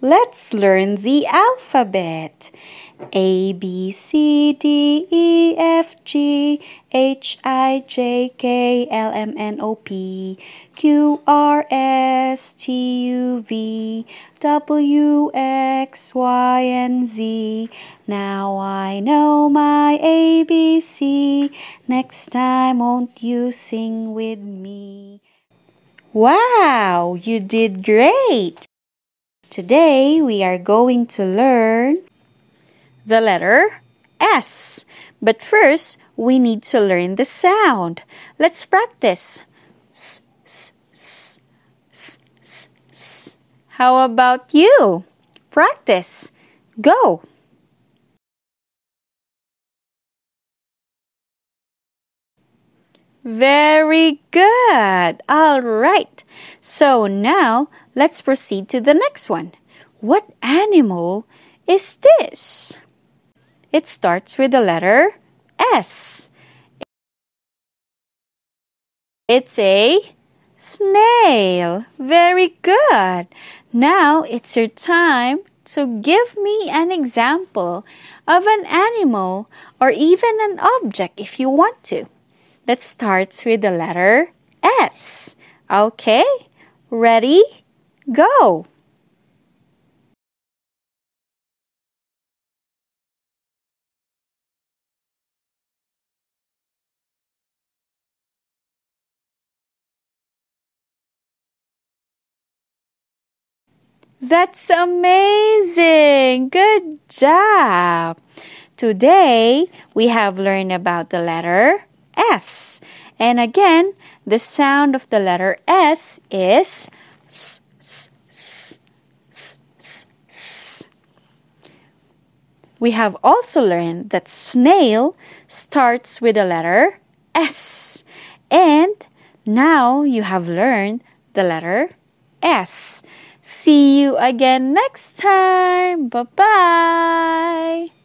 Let's learn the alphabet. A, B, C, D, E, F, G, H, I, J, K, L, M, N, O, P, Q, R, S, T, U, V, W, X, Y, and Z. Now I know my ABC. Next time, won't you sing with me? Wow, you did great! Today we are going to learn the letter S. But first, we need to learn the sound. Let's practice. How about you? Practice. Go. Very good. All right. So now Let's proceed to the next one. What animal is this? It starts with the letter S. It's a snail. Very good. Now it's your time to give me an example of an animal or even an object if you want to. That starts with the letter S. Okay, ready? Go! That's amazing! Good job! Today we have learned about the letter S. And again, the sound of the letter S is S. We have also learned that snail starts with the letter S. And now you have learned the letter S. See you again next time. Bye bye.